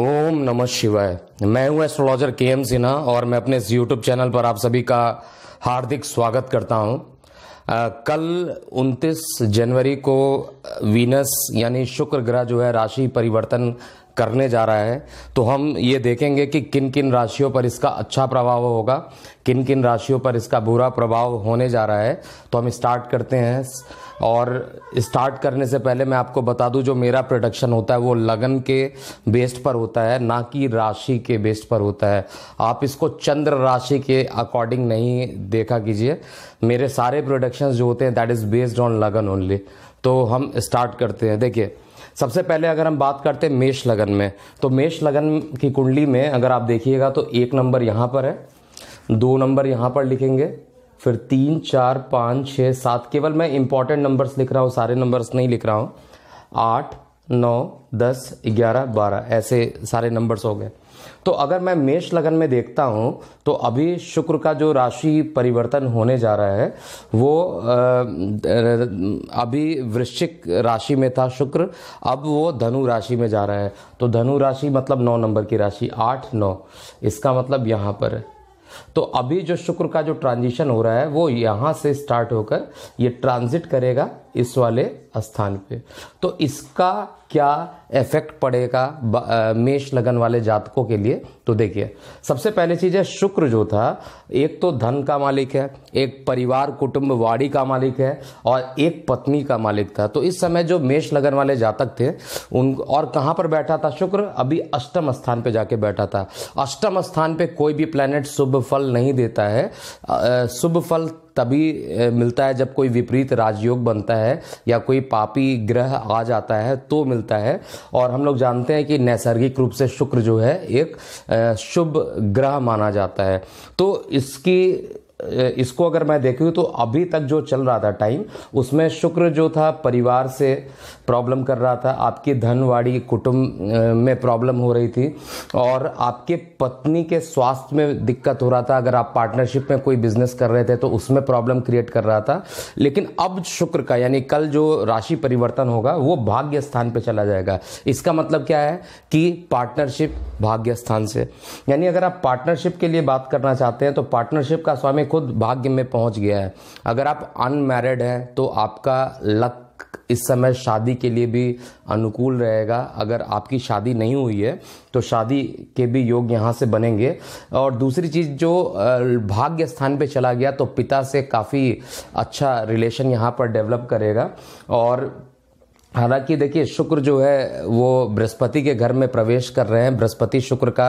ओम नमः शिवाय मैं हूं एस्ट्रोलॉजर के एम सिन्हा और मैं अपने इस यूट्यूब चैनल पर आप सभी का हार्दिक स्वागत करता हूं आ, कल 29 जनवरी को वीनस यानी शुक्र ग्रह जो है राशि परिवर्तन करने जा रहा है तो हम ये देखेंगे कि किन किन राशियों पर इसका अच्छा प्रभाव होगा किन किन राशियों पर इसका बुरा प्रभाव होने जा रहा है तो हम स्टार्ट करते हैं और स्टार्ट करने से पहले मैं आपको बता दूं जो मेरा प्रोडक्शन होता है वो लगन के बेस्ड पर होता है ना कि राशि के बेस्ड पर होता है आप इसको चंद्र राशि के अकॉर्डिंग नहीं देखा कीजिए मेरे सारे प्रोडक्शंस जो होते हैं that is based on lagan only तो हम स्टार्ट करते हैं देखिए सबसे पहले अगर हम बात करते हैं मेष लगन में तो मेष लगन की कुंडली में अगर आप देखिएगा तो एक नंबर यहाँ पर है दो नंबर यहाँ पर लिखेंगे फिर तीन चार पाँच छः सात केवल मैं इंपॉर्टेंट नंबर्स लिख रहा हूँ सारे नंबर्स नहीं लिख रहा हूँ आठ नौ दस ग्यारह बारह ऐसे सारे नंबर्स हो गए तो अगर मैं मेष लगन में देखता हूँ तो अभी शुक्र का जो राशि परिवर्तन होने जा रहा है वो अभी वृश्चिक राशि में था शुक्र अब वो धनु राशि में जा रहा है तो धनु राशि मतलब नौ नंबर की राशि आठ नौ इसका मतलब यहाँ पर है तो अभी जो शुक्र का जो ट्रांजिशन हो रहा है वो यहाँ से स्टार्ट होकर ये ट्रांजिट करेगा इस वाले स्थान पे तो इसका क्या इफेक्ट पड़ेगा मेष लगन वाले जातकों के लिए तो देखिए सबसे पहले चीज़ है शुक्र जो था एक तो धन का मालिक है एक परिवार कुटुंब वाड़ी का मालिक है और एक पत्नी का मालिक था तो इस समय जो मेष लगन वाले जातक थे उन और कहाँ पर बैठा था शुक्र अभी अष्टम स्थान पे जाके बैठा था अष्टम स्थान पे कोई भी प्लेनेट शुभ फल नहीं देता है शुभ फल तभी मिलता है जब कोई विपरीत राजयोग बनता है या कोई पापी ग्रह आ जाता है तो मिलता है और हम लोग जानते हैं कि नैसर्गिक रूप से शुक्र जो है एक शुभ ग्रह माना जाता है तो इसकी इसको अगर मैं देखूँ तो अभी तक जो चल रहा था टाइम उसमें शुक्र जो था परिवार से प्रॉब्लम कर रहा था आपकी धनवाड़ी कुटुंब में प्रॉब्लम हो रही थी और आपके पत्नी के स्वास्थ्य में दिक्कत हो रहा था अगर आप पार्टनरशिप में कोई बिजनेस कर रहे थे तो उसमें प्रॉब्लम क्रिएट कर रहा था लेकिन अब शुक्र का यानी कल जो राशि परिवर्तन होगा वो भाग्य स्थान पर चला जाएगा इसका मतलब क्या है कि पार्टनरशिप भाग्य स्थान से यानी अगर आप पार्टनरशिप के लिए बात करना चाहते हैं तो पार्टनरशिप का स्वामी खुद भाग्य में पहुंच गया है अगर आप अनमैरिड हैं तो आपका लक इस समय शादी के लिए भी अनुकूल रहेगा अगर आपकी शादी नहीं हुई है तो शादी के भी योग यहाँ से बनेंगे और दूसरी चीज़ जो भाग्य स्थान पे चला गया तो पिता से काफ़ी अच्छा रिलेशन यहाँ पर डेवलप करेगा और हालांकि देखिए शुक्र जो है वो बृहस्पति के घर में प्रवेश कर रहे हैं बृहस्पति शुक्र का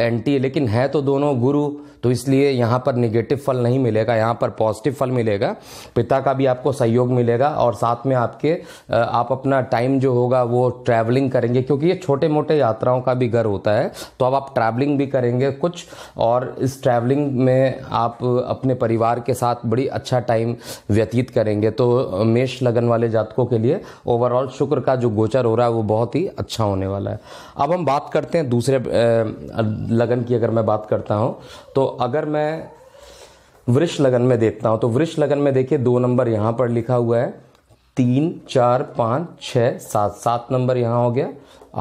एंटी लेकिन है तो दोनों गुरु तो इसलिए यहाँ पर निगेटिव फल नहीं मिलेगा यहाँ पर पॉजिटिव फल मिलेगा पिता का भी आपको सहयोग मिलेगा और साथ में आपके आप अपना टाइम जो होगा वो ट्रैवलिंग करेंगे क्योंकि ये छोटे मोटे यात्राओं का भी घर होता है तो अब आप ट्रैवलिंग भी करेंगे कुछ और इस ट्रैवलिंग में आप अपने परिवार के साथ बड़ी अच्छा टाइम व्यतीत करेंगे तो मेष लगन वाले जातकों के लिए ओवरऑल शुक्र का जो गोचर हो रहा है वो बहुत ही अच्छा होने वाला है अब हम बात करते हैं दूसरे लगन की अगर मैं बात करता हूँ तो अगर मैं वृक्ष लगन में देखता हूं तो वृक्ष लगन में देखिए दो नंबर यहाँ पर लिखा हुआ है तीन चार पाँच छ सात सात नंबर यहां हो गया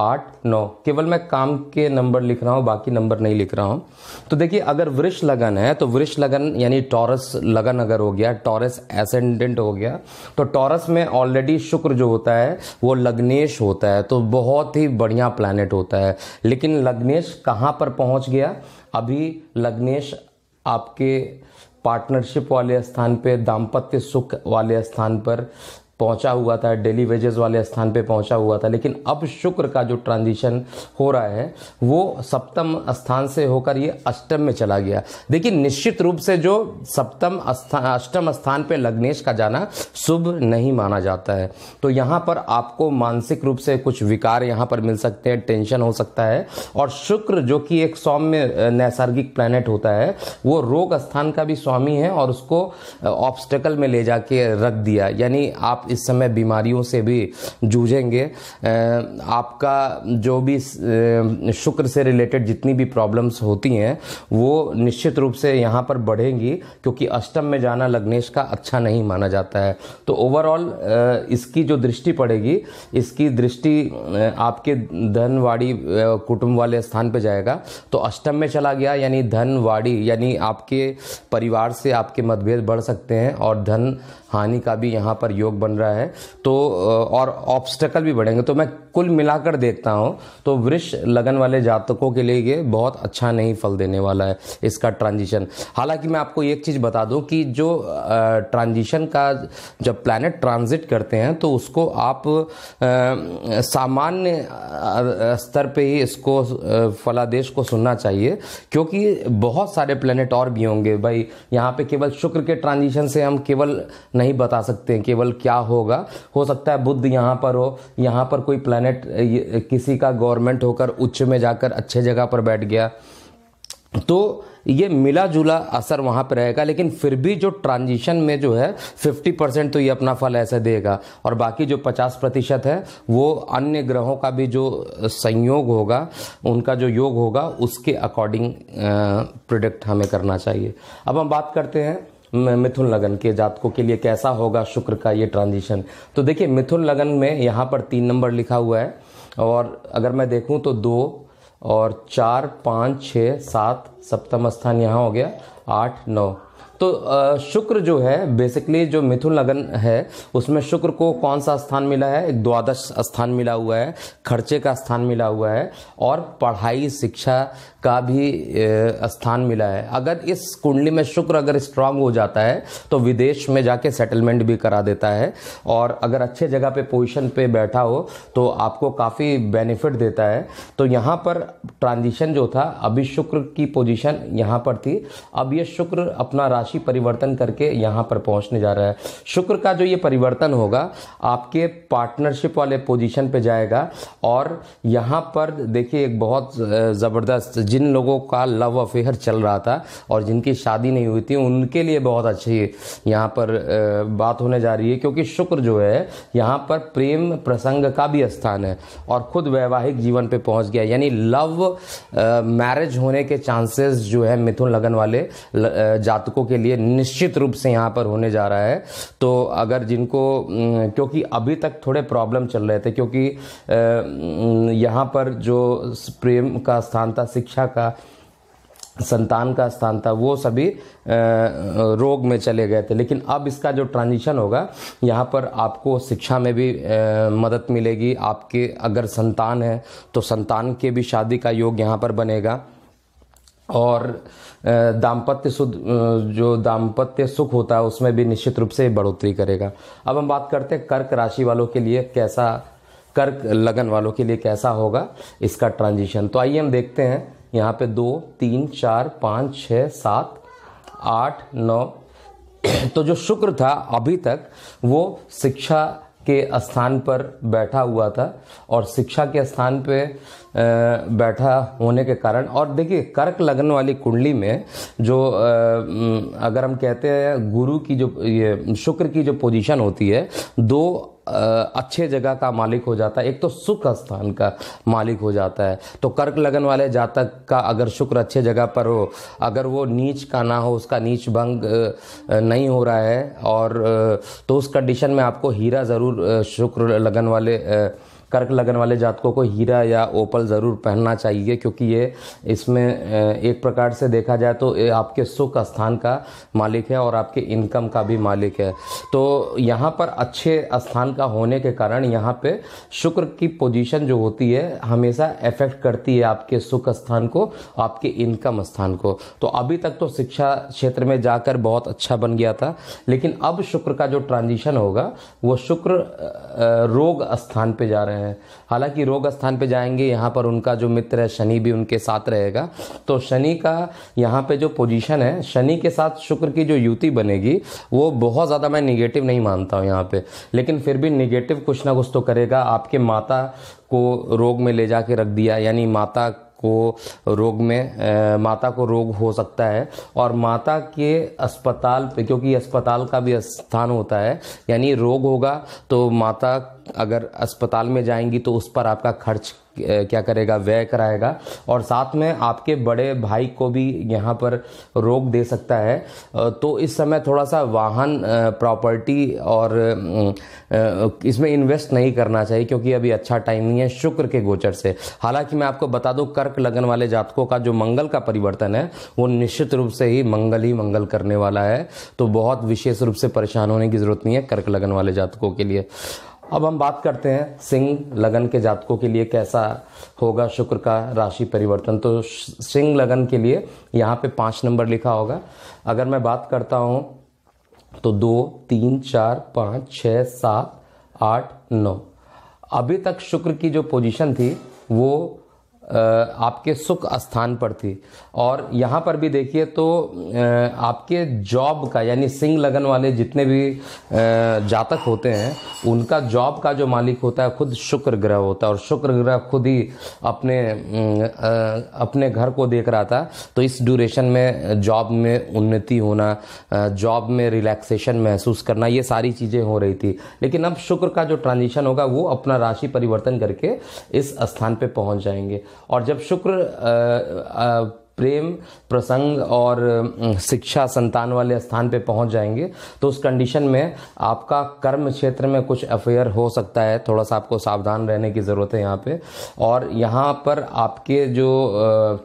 आठ नौ केवल मैं काम के नंबर लिख रहा हूं बाकी नंबर नहीं लिख रहा हूं तो देखिए अगर वृक्ष लगन है तो वृक्ष लगन यानी टॉरस लगन अगर हो गया टॉरस एसेंडेंट हो गया तो टॉरस में ऑलरेडी शुक्र जो होता है वो लग्नेश होता है तो बहुत ही बढ़िया प्लानट होता है लेकिन लग्नेश कहाँ पर पहुंच गया अभी लग्नेश आपके पार्टनरशिप वाले स्थान पे दाम्पत्य सुख वाले स्थान पर पहुंचा हुआ था डेली वेजेस वाले स्थान पे पहुंचा हुआ था लेकिन अब शुक्र का जो ट्रांजिशन हो रहा है वो सप्तम स्थान से होकर ये अष्टम में चला गया देखिए निश्चित रूप से जो सप्तम स्थान अष्टम स्थान पे लग्नेश का जाना शुभ नहीं माना जाता है तो यहाँ पर आपको मानसिक रूप से कुछ विकार यहाँ पर मिल सकते हैं टेंशन हो सकता है और शुक्र जो कि एक सौम्य नैसर्गिक प्लानट होता है वो रोग स्थान का भी स्वामी है और उसको ऑब्स्टेकल में ले जाके रख दिया यानी आप इस समय बीमारियों से भी जूझेंगे आपका जो भी शुक्र से रिलेटेड जितनी भी प्रॉब्लम्स होती हैं वो निश्चित रूप से यहाँ पर बढ़ेंगी क्योंकि अष्टम में जाना लग्नेश का अच्छा नहीं माना जाता है तो ओवरऑल इसकी जो दृष्टि पड़ेगी इसकी दृष्टि आपके धनवाड़ी कुटुंब वाले स्थान पर जाएगा तो अष्टम में चला गया यानी धनवाड़ी यानी आपके परिवार से आपके मतभेद बढ़ सकते हैं और धन हानि का भी यहाँ पर योग बन रहा है तो और ऑब्स्टेकल भी बढ़ेंगे तो मैं कुल मिलाकर देखता हूं तो वृक्ष लगन वाले जातकों के लिए ये बहुत अच्छा नहीं फल देने वाला है इसका ट्रांजिशन हालांकि मैं आपको एक चीज़ बता दूं कि जो ट्रांजिशन का जब प्लानट ट्रांजिट करते हैं तो उसको आप सामान्य स्तर पे ही इसको फलादेश को सुनना चाहिए क्योंकि बहुत सारे प्लेनेट और भी होंगे भाई यहाँ पे केवल शुक्र के ट्रांजिशन से हम केवल नहीं बता सकते केवल क्या होगा हो सकता है बुद्ध यहाँ पर हो यहाँ पर कोई प्लानट किसी का गवर्नमेंट होकर उच्च में जाकर अच्छे जगह पर बैठ गया तो ये मिला जुला असर वहाँ पर रहेगा लेकिन फिर भी जो ट्रांजिशन में जो है 50 परसेंट तो ये अपना फल ऐसे देगा और बाकी जो 50 प्रतिशत है वो अन्य ग्रहों का भी जो संयोग होगा उनका जो योग होगा उसके अकॉर्डिंग प्रोडक्ट हमें करना चाहिए अब हम बात करते हैं मिथुन लगन के जातकों के लिए कैसा होगा शुक्र का ये ट्रांजिशन तो देखिए मिथुन लगन में यहाँ पर तीन नंबर लिखा हुआ है और अगर मैं देखूँ तो दो और चार पाँच छः सात सप्तम स्थान यहाँ हो गया आठ नौ तो शुक्र जो है बेसिकली जो मिथुन लगन है उसमें शुक्र को कौन सा स्थान मिला है एक द्वादश स्थान मिला हुआ है खर्चे का स्थान मिला हुआ है और पढ़ाई शिक्षा का भी स्थान मिला है अगर इस कुंडली में शुक्र अगर स्ट्रांग हो जाता है तो विदेश में जाके सेटलमेंट भी करा देता है और अगर अच्छे जगह पे पोजीशन पे बैठा हो तो आपको काफ़ी बेनिफिट देता है तो यहाँ पर ट्रांजिशन जो था अभी शुक्र की पोजीशन यहाँ पर थी अब ये शुक्र अपना राशि राशि परिवर्तन करके यहाँ पर पहुँचने जा रहा है शुक्र का जो ये परिवर्तन होगा आपके पार्टनरशिप वाले पोजीशन पे जाएगा और यहाँ पर देखिए एक बहुत ज़बरदस्त जिन लोगों का लव अफेयर चल रहा था और जिनकी शादी नहीं हुई थी उनके लिए बहुत अच्छी यहाँ पर बात होने जा रही है क्योंकि शुक्र जो है यहाँ पर प्रेम प्रसंग का भी स्थान है और खुद वैवाहिक जीवन पे पहुँच गया यानी लव मैरिज होने के चांसेस जो है मिथुन लगन वाले जातकों के लिए निश्चित रूप से यहाँ पर होने जा रहा है तो अगर जिनको क्योंकि अभी तक थोड़े प्रॉब्लम चल रहे थे क्योंकि यहाँ पर जो प्रेम का स्थान था शिक्षा का संतान का स्थान था वो सभी रोग में चले गए थे लेकिन अब इसका जो ट्रांजिशन होगा यहाँ पर आपको शिक्षा में भी मदद मिलेगी आपके अगर संतान है तो संतान के भी शादी का योग यहाँ पर बनेगा और दाम्पत्य सुख जो दाम्पत्य सुख होता है उसमें भी निश्चित रूप से बढ़ोतरी करेगा अब हम बात करते हैं कर्क राशि वालों के लिए कैसा कर्क लगन वालों के लिए कैसा होगा इसका ट्रांजिशन तो आइए हम देखते हैं यहाँ पे दो तीन चार पाँच छः सात आठ नौ तो जो शुक्र था अभी तक वो शिक्षा के स्थान पर बैठा हुआ था और शिक्षा के स्थान पे बैठा होने के कारण और देखिए कर्क लगन वाली कुंडली में जो अगर हम कहते हैं गुरु की जो ये शुक्र की जो पोजीशन होती है दो अच्छे जगह का मालिक हो जाता है एक तो सुख स्थान का मालिक हो जाता है तो कर्क लगन वाले जातक का अगर शुक्र अच्छे जगह पर हो अगर वो नीच का ना हो उसका नीच भंग नहीं हो रहा है और तो उस कंडीशन में आपको हीरा ज़रूर शुक्र लगन वाले कर्क लगन वाले जातकों को हीरा या ओपल ज़रूर पहनना चाहिए क्योंकि ये इसमें एक प्रकार से देखा जाए तो ये आपके सुख स्थान का मालिक है और आपके इनकम का भी मालिक है तो यहाँ पर अच्छे स्थान का होने के कारण यहाँ पे शुक्र की पोजीशन जो होती है हमेशा इफेक्ट करती है आपके सुख स्थान को आपके इनकम स्थान को तो अभी तक तो शिक्षा क्षेत्र में जाकर बहुत अच्छा बन गया था लेकिन अब शुक्र का जो ट्रांजिशन होगा वो शुक्र रोग स्थान पे जा रहे हैं है हालांकि रोग स्थान पे जाएंगे यहाँ पर उनका जो मित्र है शनि भी उनके साथ रहेगा तो शनि का यहाँ पे जो पोजीशन है शनि के साथ शुक्र की जो युति बनेगी वो बहुत ज़्यादा मैं निगेटिव नहीं मानता हूँ यहाँ पे लेकिन फिर भी निगेटिव कुछ ना कुछ तो करेगा आपके माता को रोग में ले जा रख दिया यानी माता को रोग में माता को रोग हो सकता है और माता के अस्पताल पे क्योंकि अस्पताल का भी स्थान होता है यानी रोग होगा तो माता अगर अस्पताल में जाएंगी तो उस पर आपका खर्च क्या करेगा व्यय कराएगा और साथ में आपके बड़े भाई को भी यहाँ पर रोक दे सकता है तो इस समय थोड़ा सा वाहन प्रॉपर्टी और इसमें इन्वेस्ट नहीं करना चाहिए क्योंकि अभी अच्छा टाइम नहीं है शुक्र के गोचर से हालांकि मैं आपको बता दूं कर्क लगन वाले जातकों का जो मंगल का परिवर्तन है वो निश्चित रूप से ही मंगल ही मंगल करने वाला है तो बहुत विशेष रूप से परेशान होने की ज़रूरत नहीं है कर्क लगन वाले जातकों के लिए अब हम बात करते हैं सिंह लगन के जातकों के लिए कैसा होगा शुक्र का राशि परिवर्तन तो सिंह लगन के लिए यहाँ पे पाँच नंबर लिखा होगा अगर मैं बात करता हूँ तो दो तीन चार पाँच छ सात आठ नौ अभी तक शुक्र की जो पोजीशन थी वो आपके सुख स्थान पर थी और यहाँ पर भी देखिए तो आपके जॉब का यानी सिंह लगन वाले जितने भी जातक होते हैं उनका जॉब का जो मालिक होता है खुद शुक्र ग्रह होता है और शुक्र ग्रह खुद ही अपने अपने घर को देख रहा था तो इस ड्यूरेशन में जॉब में उन्नति होना जॉब में रिलैक्सेशन महसूस करना ये सारी चीज़ें हो रही थी लेकिन अब शुक्र का जो ट्रांजिशन होगा वो अपना राशि परिवर्तन करके इस स्थान पर पहुँच जाएंगे और जब शुक्र प्रेम प्रसंग और शिक्षा संतान वाले स्थान पे पहुंच जाएंगे तो उस कंडीशन में आपका कर्म क्षेत्र में कुछ अफेयर हो सकता है थोड़ा सा आपको सावधान रहने की ज़रूरत है यहाँ पे और यहाँ पर आपके जो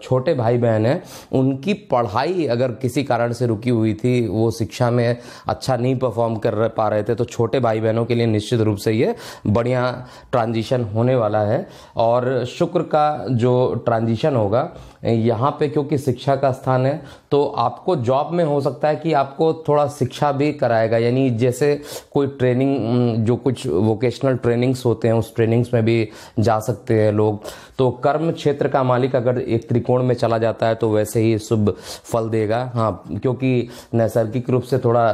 छोटे भाई बहन हैं उनकी पढ़ाई अगर किसी कारण से रुकी हुई थी वो शिक्षा में अच्छा नहीं परफॉर्म कर पा रहे थे तो छोटे भाई बहनों के लिए निश्चित रूप से ये बढ़िया ट्रांजिशन होने वाला है और शुक्र का जो ट्रांजिशन होगा यहाँ पे क्योंकि शिक्षा का स्थान है तो आपको जॉब में हो सकता है कि आपको थोड़ा शिक्षा भी कराएगा यानी जैसे कोई ट्रेनिंग जो कुछ वोकेशनल ट्रेनिंग्स होते हैं उस ट्रेनिंग्स में भी जा सकते हैं लोग तो कर्म क्षेत्र का मालिक अगर एक त्रिकोण में चला जाता है तो वैसे ही शुभ फल देगा हाँ क्योंकि नैसर्गिक रूप से थोड़ा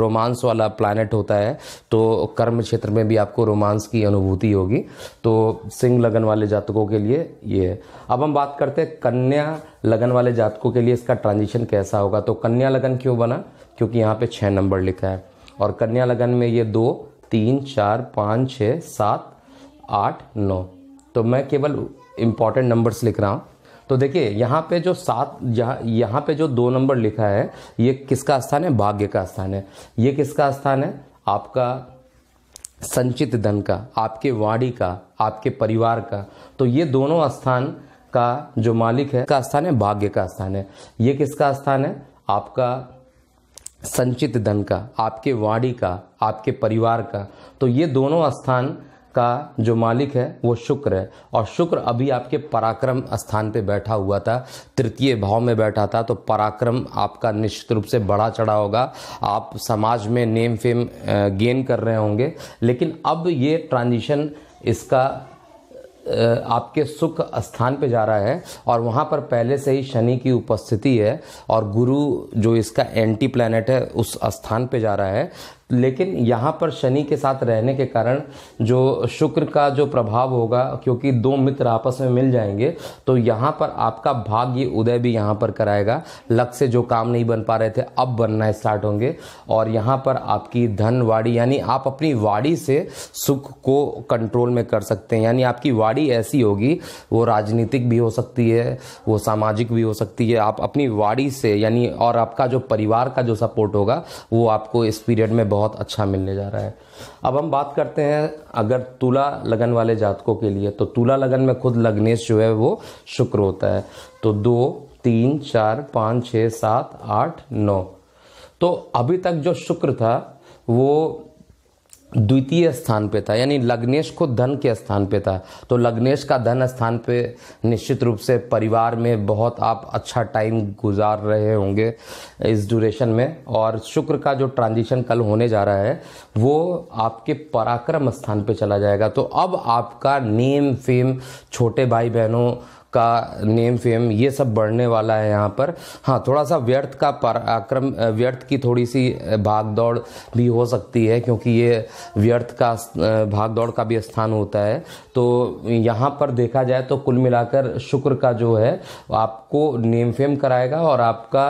रोमांस वाला प्लानट होता है तो कर्म क्षेत्र में भी आपको रोमांस की अनुभूति होगी तो सिंह लगन वाले जातकों के लिए ये अब हम बात करते हैं कन्या लगन वाले जातकों के लिए इसका ट्रांजिशन कैसा होगा तो कन्या लगन क्यों बना क्योंकि यहाँ पे छः नंबर लिखा है और कन्या लगन में ये दो तीन चार पाँच छः सात आठ नौ तो मैं केवल इम्पॉर्टेंट नंबर्स लिख रहा हूँ तो देखिए यहाँ पे जो सात यहाँ यहाँ पे जो दो नंबर लिखा है ये किसका स्थान है भाग्य का स्थान है ये किसका स्थान है आपका संचित धन का आपके वाणी का आपके परिवार का तो ये दोनों स्थान का जो मालिक है का स्थान है भाग्य का स्थान है ये किसका स्थान है आपका संचित धन का आपके वाणी का आपके परिवार का तो ये दोनों स्थान का जो मालिक है वो शुक्र है और शुक्र अभी आपके पराक्रम स्थान पे बैठा हुआ था तृतीय भाव में बैठा था तो पराक्रम आपका निश्चित रूप से बढ़ा चढ़ा होगा आप समाज में नेम फेम गेन कर रहे होंगे लेकिन अब ये ट्रांजिशन इसका आपके सुख स्थान पे जा रहा है और वहाँ पर पहले से ही शनि की उपस्थिति है और गुरु जो इसका एंटी प्लैनेट है उस स्थान पे जा रहा है लेकिन यहाँ पर शनि के साथ रहने के कारण जो शुक्र का जो प्रभाव होगा क्योंकि दो मित्र आपस में मिल जाएंगे तो यहाँ पर आपका भाग्य उदय भी यहाँ पर कराएगा लक से जो काम नहीं बन पा रहे थे अब बनना स्टार्ट होंगे और यहाँ पर आपकी धन वाड़ी यानी आप अपनी वाड़ी से सुख को कंट्रोल में कर सकते हैं यानी आपकी वाड़ी ऐसी होगी वो राजनीतिक भी हो सकती है वो सामाजिक भी हो सकती है आप अपनी वाड़ी से यानी और आपका जो परिवार का जो सपोर्ट होगा वो आपको इस पीरियड में बहुत अच्छा मिलने जा रहा है अब हम बात करते हैं अगर तुला लगन वाले जातकों के लिए तो तुला लगन में खुद लग्नेश जो है वो शुक्र होता है तो दो तीन चार पाँच छः सात आठ नौ तो अभी तक जो शुक्र था वो द्वितीय स्थान पे था यानी लग्नेश को धन के स्थान पे था तो लग्नेश का धन स्थान पे निश्चित रूप से परिवार में बहुत आप अच्छा टाइम गुजार रहे होंगे इस ड्यूरेशन में और शुक्र का जो ट्रांजिशन कल होने जा रहा है वो आपके पराक्रम स्थान पे चला जाएगा तो अब आपका नेम फेम छोटे भाई बहनों का नेम फेम ये सब बढ़ने वाला है यहाँ पर हाँ थोड़ा सा व्यर्थ का पराक्रम व्यर्थ की थोड़ी सी भाग दौड़ भी हो सकती है क्योंकि ये व्यर्थ का भाग दौड़ का भी स्थान होता है तो यहाँ पर देखा जाए तो कुल मिलाकर शुक्र का जो है आप आपको नेम फेम कराएगा और आपका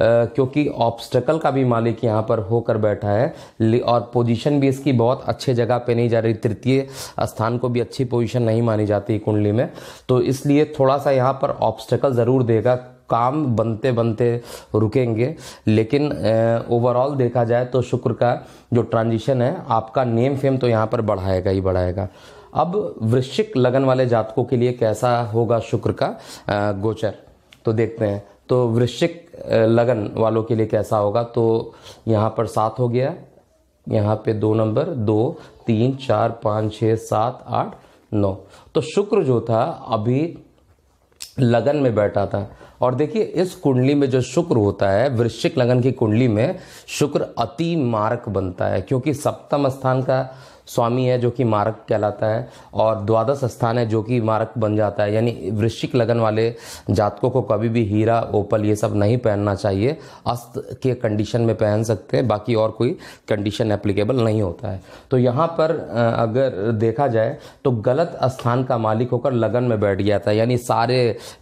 क्योंकि ऑब्स्टकल का भी मालिक यहाँ पर होकर बैठा है और पोजीशन भी इसकी बहुत अच्छे जगह पे नहीं जा रही तृतीय स्थान को भी अच्छी पोजीशन नहीं मानी जाती कुंडली में तो इसलिए थोड़ा सा यहाँ पर ऑब्स्टकल ज़रूर देगा काम बनते बनते रुकेंगे लेकिन ओवरऑल देखा जाए तो शुक्र का जो ट्रांजिशन है आपका नेम फेम तो यहाँ पर बढ़ाएगा ही बढ़ाएगा अब वृश्चिक लगन वाले जातकों के लिए कैसा होगा शुक्र का गोचर तो देखते हैं तो वृश्चिक लगन वालों के लिए कैसा होगा तो यहाँ पर सात हो गया यहाँ पे दो नंबर दो तीन चार पाँच छः सात आठ नौ तो शुक्र जो था अभी लगन में बैठा था और देखिए इस कुंडली में जो शुक्र होता है वृश्चिक लगन की कुंडली में शुक्र अति मारक बनता है क्योंकि सप्तम स्थान का स्वामी है जो कि मारक कहलाता है और द्वादश स्थान है जो कि मारक बन जाता है यानी वृश्चिक लगन वाले जातकों को कभी भी हीरा ओपल ये सब नहीं पहनना चाहिए अस्त के कंडीशन में पहन सकते हैं बाकी और कोई कंडीशन एप्लीकेबल नहीं होता है तो यहाँ पर अगर देखा जाए तो गलत स्थान का मालिक होकर लगन में बैठ गया था यानी सारे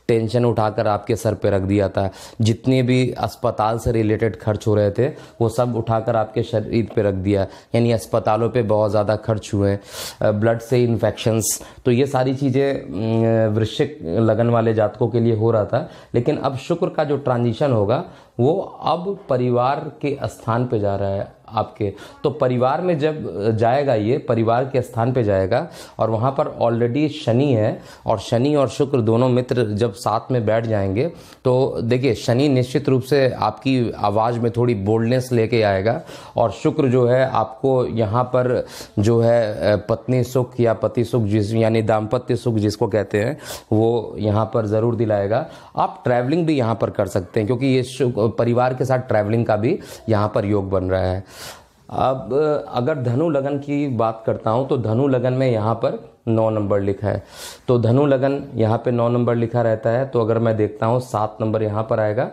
टेंशन उठाकर आपके सर पर रख दिया था जितने भी अस्पताल से रिलेटेड खर्च हो रहे थे वो सब उठाकर आपके शरीर पर रख दिया यानी अस्पतालों पर बहुत ज़्यादा खर्च हुए ब्लड से इन्फेक्शंस तो ये सारी चीज़ें वृश्चिक लगन वाले जातकों के लिए हो रहा था लेकिन अब शुक्र का जो ट्रांजिशन होगा वो अब परिवार के स्थान पे जा रहा है आपके तो परिवार में जब जाएगा ये परिवार के स्थान पे जाएगा और वहाँ पर ऑलरेडी शनि है और शनि और शुक्र दोनों मित्र जब साथ में बैठ जाएंगे तो देखिए शनि निश्चित रूप से आपकी आवाज़ में थोड़ी बोल्डनेस लेके आएगा और शुक्र जो है आपको यहाँ पर जो है पत्नी सुख या पति सुख जिस यानी दाम्पत्य सुख जिसको कहते हैं वो यहाँ पर ज़रूर दिलाएगा आप ट्रैवलिंग भी यहाँ पर कर सकते हैं क्योंकि ये परिवार के साथ ट्रैवलिंग का भी यहाँ पर योग बन रहा है अब अगर धनु लगन की बात करता हूँ तो धनु लगन में यहाँ पर नौ नंबर लिखा है तो धनु लगन यहाँ पे नौ नंबर लिखा रहता है तो अगर मैं देखता हूँ सात नंबर यहाँ पर आएगा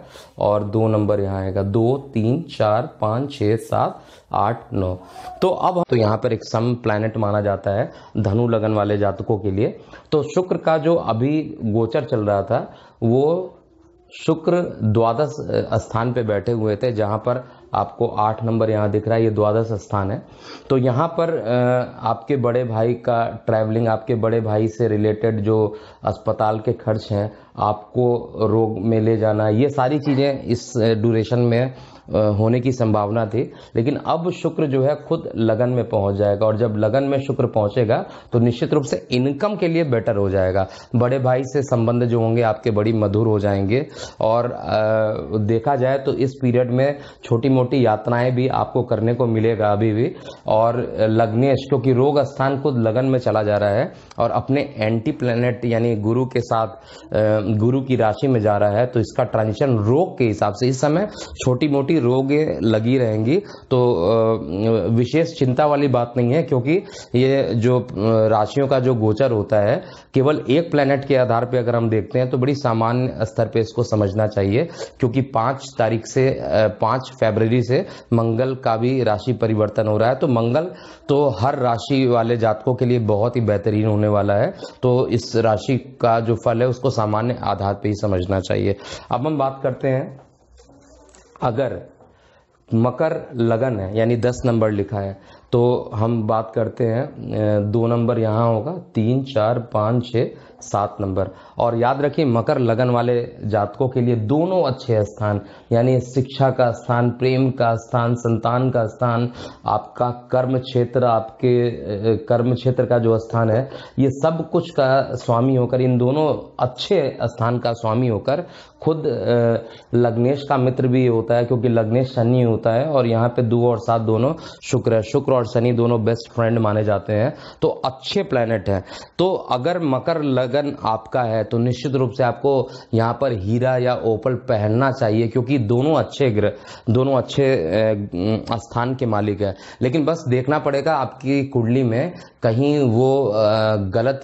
और दो नंबर यहाँ आएगा दो तीन चार पाँच छः सात आठ नौ तो अब तो यहाँ पर एक सम प्लैनेट माना जाता है धनु लगन वाले जातकों के लिए तो शुक्र का जो अभी गोचर चल रहा था वो शुक्र द्वादश स्थान पे बैठे हुए थे जहाँ पर आपको आठ नंबर यहाँ दिख रहा है ये द्वादश स्थान है तो यहाँ पर आपके बड़े भाई का ट्रैवलिंग आपके बड़े भाई से रिलेटेड जो अस्पताल के खर्च हैं आपको रोग में ले जाना ये सारी चीज़ें इस ड्यूरेशन में होने की संभावना थी लेकिन अब शुक्र जो है खुद लगन में पहुंच जाएगा और जब लगन में शुक्र पहुंचेगा तो निश्चित रूप से इनकम के लिए बेटर हो जाएगा बड़े भाई से संबंध जो होंगे आपके बड़ी मधुर हो जाएंगे और देखा जाए तो इस पीरियड में छोटी मोटी यात्राएं भी आपको करने को मिलेगा अभी भी और लग्नेश क्योंकि रोग स्थान खुद लगन में चला जा रहा है और अपने एंटी प्लेनेट यानी गुरु के साथ गुरु की राशि में जा रहा है तो इसका ट्रांजिशन रोग के हिसाब से इस समय छोटी मोटी छोटी रोग लगी रहेंगी तो विशेष चिंता वाली बात नहीं है क्योंकि ये जो राशियों का जो गोचर होता है केवल एक प्लेनेट के आधार पर अगर हम देखते हैं तो बड़ी सामान्य स्तर पर इसको समझना चाहिए क्योंकि पांच तारीख से पांच फरवरी से मंगल का भी राशि परिवर्तन हो रहा है तो मंगल तो हर राशि वाले जातकों के लिए बहुत ही बेहतरीन होने वाला है तो इस राशि का जो फल है उसको सामान्य आधार पर ही समझना चाहिए अब हम बात करते हैं अगर मकर लगन है यानी दस नंबर लिखा है तो हम बात करते हैं दो नंबर यहाँ होगा तीन चार पाँच छः सात नंबर और याद रखिए मकर लगन वाले जातकों के लिए दोनों अच्छे स्थान यानी शिक्षा का स्थान प्रेम का स्थान संतान का स्थान आपका कर्म क्षेत्र आपके कर्म क्षेत्र का जो स्थान है ये सब कुछ का स्वामी होकर इन दोनों अच्छे स्थान का स्वामी होकर खुद लग्नेश का मित्र भी होता है क्योंकि लग्नेश शनि होता है और यहाँ पे दो और सात दोनों शुक्र है शुक्र और और शनि दोनों बेस्ट फ्रेंड माने जाते हैं तो अच्छे प्लैनेट हैं तो अगर मकर लगन आपका है तो निश्चित रूप से आपको यहाँ पर हीरा या ओपल पहनना चाहिए क्योंकि दोनों अच्छे ग्रह दोनों अच्छे स्थान के मालिक है लेकिन बस देखना पड़ेगा आपकी कुंडली में कहीं वो गलत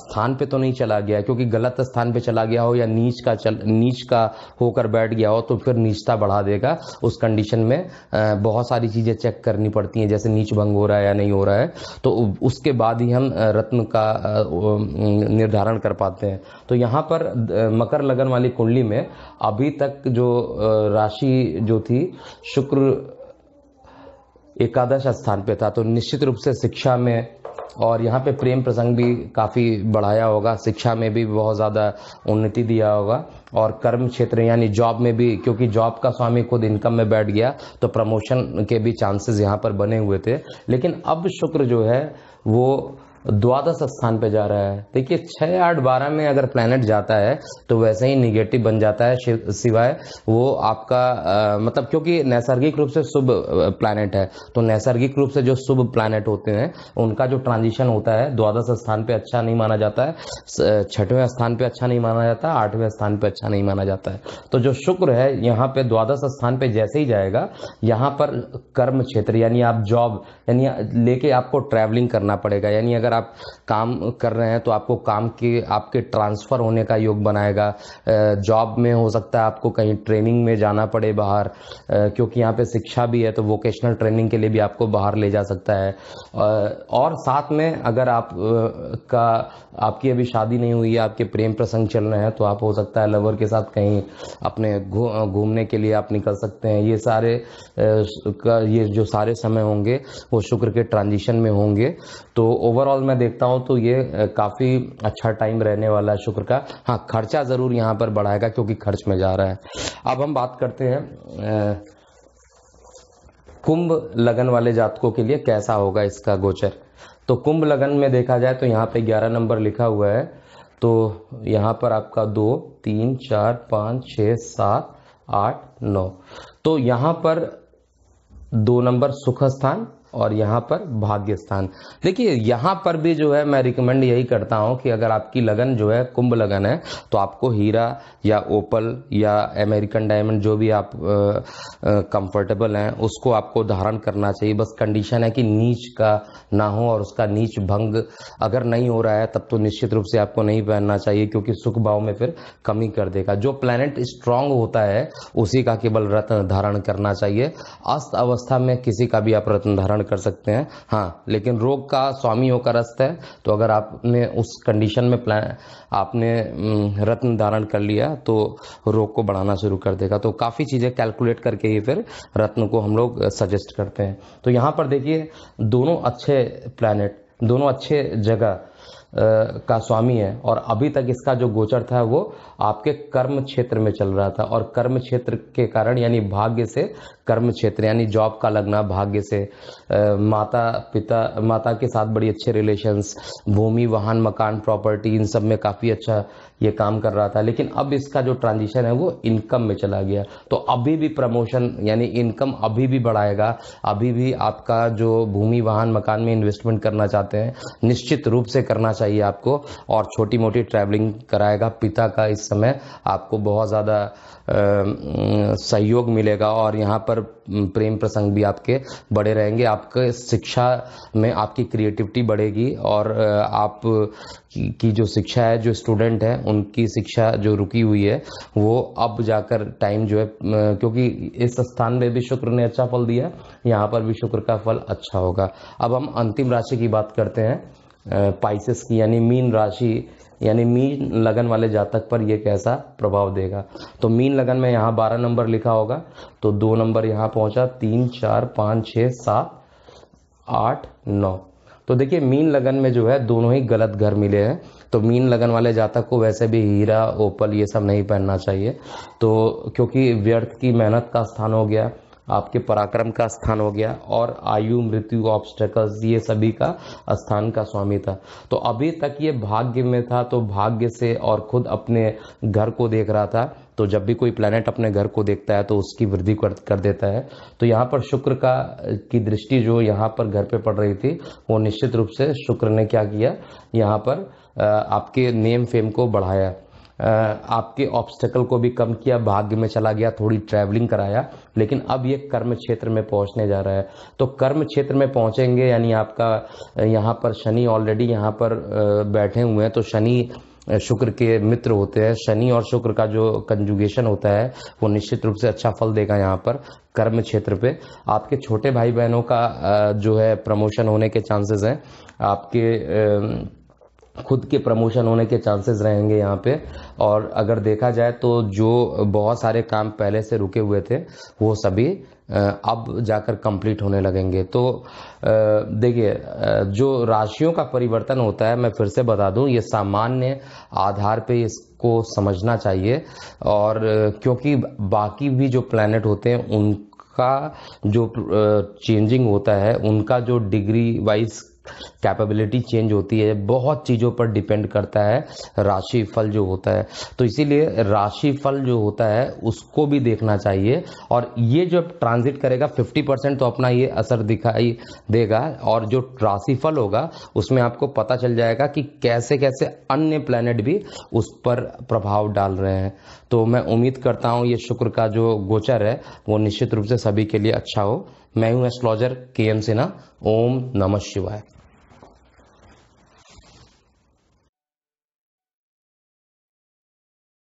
स्थान पे तो नहीं चला गया क्योंकि गलत स्थान पे चला गया हो या नीच का चल नीच का होकर बैठ गया हो तो फिर नीचता बढ़ा देगा उस कंडीशन में बहुत सारी चीज़ें चेक करनी पड़ती हैं जैसे नीच भंग हो रहा है या नहीं हो रहा है तो उसके बाद ही हम रत्न का निर्धारण कर पाते हैं तो यहाँ पर मकर लगन वाली कुंडली में अभी तक जो राशि जो थी शुक्र एकादश स्थान पे था तो निश्चित रूप से शिक्षा में और यहाँ पे प्रेम प्रसंग भी काफ़ी बढ़ाया होगा शिक्षा में भी बहुत ज़्यादा उन्नति दिया होगा और कर्म क्षेत्र यानी जॉब में भी क्योंकि जॉब का स्वामी खुद इनकम में बैठ गया तो प्रमोशन के भी चांसेस यहाँ पर बने हुए थे लेकिन अब शुक्र जो है वो द्वादश स्थान पे जा रहा है देखिए छह आठ बारह में अगर प्लानट जाता है तो वैसे ही निगेटिव बन जाता है सिवाय वो आपका आ, मतलब क्योंकि नैसर्गिक रूप से शुभ प्लैनेट है तो नैसर्गिक रूप से जो शुभ प्लैनेट होते हैं उनका जो ट्रांजिशन होता है द्वादश स्थान पे अच्छा नहीं माना जाता है छठवें स्थान पे अच्छा नहीं माना जाता आठवें स्थान पे अच्छा नहीं माना जाता है तो जो शुक्र है यहाँ पे द्वादश स्थान पे जैसे ही जाएगा यहाँ पर कर्म क्षेत्र यानी आप जॉब यानी लेके आपको ट्रैवलिंग करना पड़ेगा यानी अगर अगर आप काम कर रहे हैं तो आपको काम के आपके ट्रांसफ़र होने का योग बनाएगा जॉब में हो सकता है आपको कहीं ट्रेनिंग में जाना पड़े बाहर क्योंकि यहाँ पे शिक्षा भी है तो वोकेशनल ट्रेनिंग के लिए भी आपको बाहर ले जा सकता है और साथ में अगर आप का आपकी अभी शादी नहीं हुई है आपके प्रेम प्रसंग चल रहे हैं तो आप हो सकता है लवर के साथ कहीं अपने घूमने गु, के लिए आप निकल सकते हैं ये सारे का ये जो सारे समय होंगे वो शुक्र के ट्रांजिशन में होंगे तो ओवरऑल ओवरऑल मैं देखता हूं तो ये काफ़ी अच्छा टाइम रहने वाला है शुक्र का हाँ खर्चा ज़रूर यहां पर बढ़ाएगा क्योंकि खर्च में जा रहा है अब हम बात करते हैं कुंभ लगन वाले जातकों के लिए कैसा होगा इसका गोचर तो कुंभ लगन में देखा जाए तो यहाँ पे 11 नंबर लिखा हुआ है तो यहाँ पर आपका दो तीन चार पाँच छ सात आठ नौ तो यहाँ पर दो नंबर सुख स्थान और यहाँ पर भाग्य स्थान देखिए यहाँ पर भी जो है मैं रिकमेंड यही करता हूँ कि अगर आपकी लगन जो है कुंभ लगन है तो आपको हीरा या ओपल या अमेरिकन डायमंड जो भी आप कंफर्टेबल हैं उसको आपको धारण करना चाहिए बस कंडीशन है कि नीच का ना हो और उसका नीच भंग अगर नहीं हो रहा है तब तो निश्चित रूप से आपको नहीं पहनना चाहिए क्योंकि सुख भाव में फिर कमी कर देगा जो प्लानट स्ट्रांग होता है उसी का केवल रत्न धारण करना चाहिए अस्त अवस्था में किसी का भी आप रत्न धारण धारण कर सकते हैं हाँ लेकिन रोग का स्वामी होकर अस्त है तो अगर आपने उस कंडीशन में प्लान आपने रत्न धारण कर लिया तो रोग को बढ़ाना शुरू कर देगा तो काफ़ी चीज़ें कैलकुलेट करके ही फिर रत्न को हम लोग सजेस्ट करते हैं तो यहाँ पर देखिए दोनों अच्छे प्लानट दोनों अच्छे जगह का स्वामी है और अभी तक इसका जो गोचर था वो आपके कर्म क्षेत्र में चल रहा था और कर्म क्षेत्र के कारण यानी भाग्य से कर्म क्षेत्र यानी जॉब का लगना भाग्य से आ, माता पिता माता के साथ बड़ी अच्छे रिलेशंस भूमि वाहन मकान प्रॉपर्टी इन सब में काफ़ी अच्छा ये काम कर रहा था लेकिन अब इसका जो ट्रांजिशन है वो इनकम में चला गया तो अभी भी प्रमोशन यानी इनकम अभी भी बढ़ाएगा अभी भी आपका जो भूमि वाहन मकान में इन्वेस्टमेंट करना चाहते हैं निश्चित रूप से करना चाहिए आपको और छोटी मोटी ट्रैवलिंग कराएगा पिता का इस समय आपको बहुत ज़्यादा सहयोग मिलेगा और यहाँ पर प्रेम प्रसंग भी आपके बड़े रहेंगे आपके शिक्षा में आपकी क्रिएटिविटी बढ़ेगी और आप की जो शिक्षा है जो स्टूडेंट है उनकी शिक्षा जो रुकी हुई है वो अब जाकर टाइम जो है क्योंकि इस स्थान में भी शुक्र ने अच्छा फल दिया यहाँ पर भी शुक्र का फल अच्छा होगा अब हम अंतिम राशि की बात करते हैं पाइसेस की यानी मीन राशि यानी मीन लगन वाले जातक पर यह कैसा प्रभाव देगा तो मीन लगन में यहाँ बारह नंबर लिखा होगा तो दो नंबर यहाँ पहुंचा तीन चार पाँच छ सात आठ नौ तो देखिए मीन लगन में जो है दोनों ही गलत घर मिले हैं तो मीन लगन वाले जातक को वैसे भी हीरा ओपल ये सब नहीं पहनना चाहिए तो क्योंकि व्यर्थ की मेहनत का स्थान हो गया आपके पराक्रम का स्थान हो गया और आयु मृत्यु ऑब्स्टेकल्स ये सभी का स्थान का स्वामी था तो अभी तक ये भाग्य में था तो भाग्य से और खुद अपने घर को देख रहा था तो जब भी कोई प्लैनेट अपने घर को देखता है तो उसकी वृद्धि कर, कर देता है तो यहाँ पर शुक्र का की दृष्टि जो यहाँ पर घर पे पड़ रही थी वो निश्चित रूप से शुक्र ने क्या किया यहाँ पर आपके नेम फेम को बढ़ाया आपके ऑब्स्टेकल को भी कम किया भाग्य में चला गया थोड़ी ट्रैवलिंग कराया लेकिन अब ये कर्म क्षेत्र में पहुंचने जा रहा है तो कर्म क्षेत्र में पहुंचेंगे यानी आपका यहाँ पर शनि ऑलरेडी यहाँ पर बैठे हुए हैं तो शनि शुक्र के मित्र होते हैं शनि और शुक्र का जो कंजुगेशन होता है वो निश्चित रूप से अच्छा फल देगा यहाँ पर कर्म क्षेत्र पे आपके छोटे भाई बहनों का जो है प्रमोशन होने के चांसेस हैं आपके खुद के प्रमोशन होने के चांसेस रहेंगे यहाँ पे और अगर देखा जाए तो जो बहुत सारे काम पहले से रुके हुए थे वो सभी अब जाकर कंप्लीट होने लगेंगे तो देखिए जो राशियों का परिवर्तन होता है मैं फिर से बता दूं ये सामान्य आधार पे इसको समझना चाहिए और क्योंकि बाकी भी जो प्लानट होते हैं उन का जो चेंजिंग होता है उनका जो डिग्री वाइज कैपेबिलिटी चेंज होती है बहुत चीज़ों पर डिपेंड करता है राशि फल जो होता है तो इसीलिए राशि फल जो होता है उसको भी देखना चाहिए और ये जो ट्रांजिट करेगा 50 परसेंट तो अपना ये असर दिखाई देगा और जो राशि फल होगा उसमें आपको पता चल जाएगा कि कैसे कैसे अन्य प्लैनेट भी उस पर प्रभाव डाल रहे हैं तो मैं उम्मीद करता हूँ ये शुक्र का जो गोचर है वो निश्चित रूप से सभी के लिए अच्छा हो मैं हूँ एस्ट्रोलॉजर के एम सिन्हा ओम नमः शिवाय